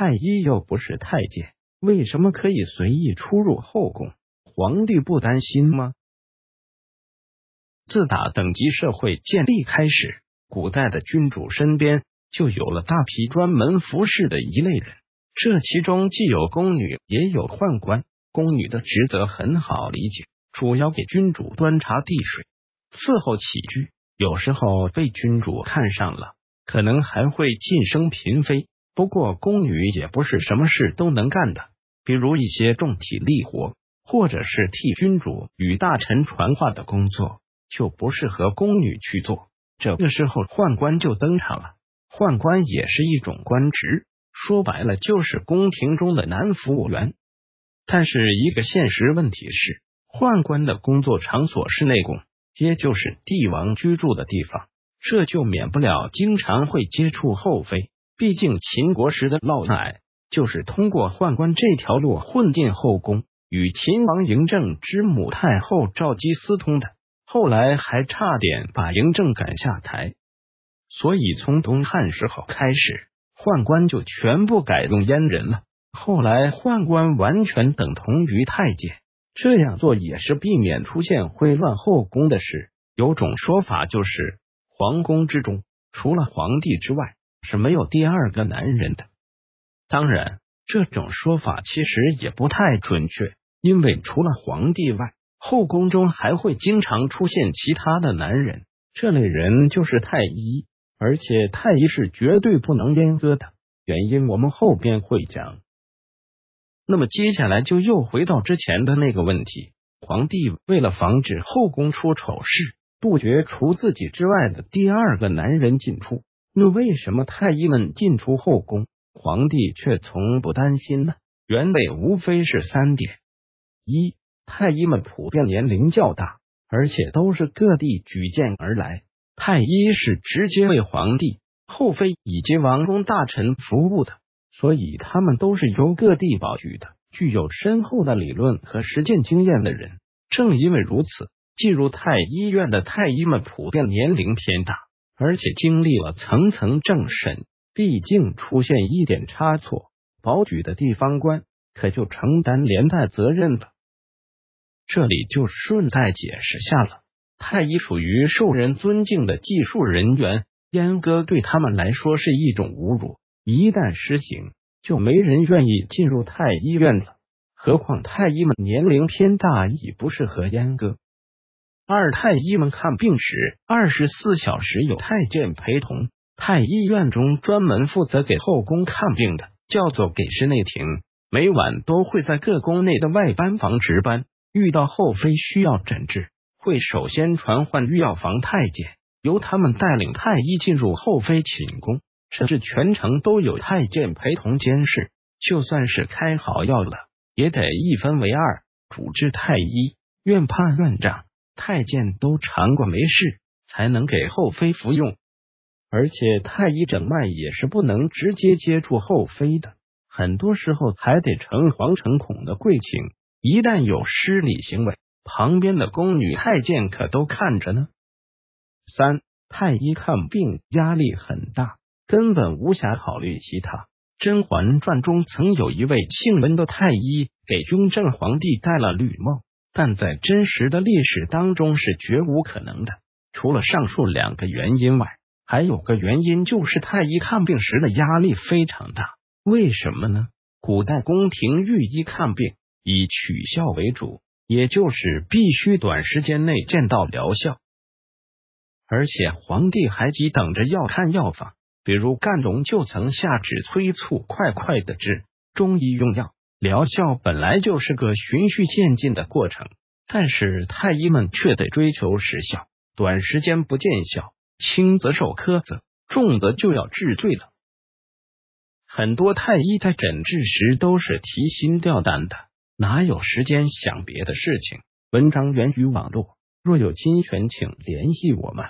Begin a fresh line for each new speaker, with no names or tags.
太医又不是太监，为什么可以随意出入后宫？皇帝不担心吗？自打等级社会建立开始，古代的君主身边就有了大批专门服侍的一类人，这其中既有宫女，也有宦官。宫女的职责很好理解，主要给君主端茶递水，伺候起居。有时候被君主看上了，可能还会晋升嫔妃。不过，宫女也不是什么事都能干的，比如一些重体力活，或者是替君主与大臣传话的工作就不适合宫女去做。这个时候，宦官就登场了。宦官也是一种官职，说白了就是宫廷中的男服务员。但是，一个现实问题是，宦官的工作场所是内宫，也就是帝王居住的地方，这就免不了经常会接触后妃。毕竟秦国时的嫪毐就是通过宦官这条路混进后宫，与秦王嬴政之母太后赵姬私通的，后来还差点把嬴政赶下台。所以从东汉时候开始，宦官就全部改用阉人了。后来宦官完全等同于太监，这样做也是避免出现会乱后宫的事。有种说法就是，皇宫之中除了皇帝之外。是没有第二个男人的。当然，这种说法其实也不太准确，因为除了皇帝外，后宫中还会经常出现其他的男人。这类人就是太医，而且太医是绝对不能阉割的。原因我们后边会讲。那么接下来就又回到之前的那个问题：皇帝为了防止后宫出丑事，杜绝除自己之外的第二个男人进出。那为什么太医们进出后宫，皇帝却从不担心呢？原委无非是三点：一、太医们普遍年龄较大，而且都是各地举荐而来。太医是直接为皇帝、后妃以及王公大臣服务的，所以他们都是由各地保举的，具有深厚的理论和实践经验的人。正因为如此，进入太医院的太医们普遍年龄偏大。而且经历了层层政审，毕竟出现一点差错，保举的地方官可就承担连带责任了。这里就顺带解释下了：太医属于受人尊敬的技术人员，阉割对他们来说是一种侮辱。一旦施行，就没人愿意进入太医院了。何况太医们年龄偏大，已不适合阉割。二太医们看病时，二十四小时有太监陪同。太医院中专门负责给后宫看病的，叫做给事内廷。每晚都会在各宫内的外班房值班。遇到后妃需要诊治，会首先传唤御药房太监，由他们带领太医进入后妃寝宫，甚至全程都有太监陪同监视。就算是开好药了，也得一分为二，主治太医院判院长。太监都尝过没事，才能给后妃服用。而且太医诊脉也是不能直接接触后妃的，很多时候还得诚惶诚恐的跪请。一旦有失礼行为，旁边的宫女太监可都看着呢。三太医看病压力很大，根本无暇考虑其他。《甄嬛传》中曾有一位姓温的太医给雍正皇帝戴了绿帽。但在真实的历史当中是绝无可能的。除了上述两个原因外，还有个原因就是太医看病时的压力非常大。为什么呢？古代宫廷御医看病以取效为主，也就是必须短时间内见到疗效。而且皇帝还急等着要看药方，比如干龙就曾下旨催促快快的治中医用药。疗效本来就是个循序渐进的过程，但是太医们却得追求时效，短时间不见效，轻则受苛责，重则就要治罪了。很多太医在诊治时都是提心吊胆的，哪有时间想别的事情？文章源于网络，若有侵权，请联系我们。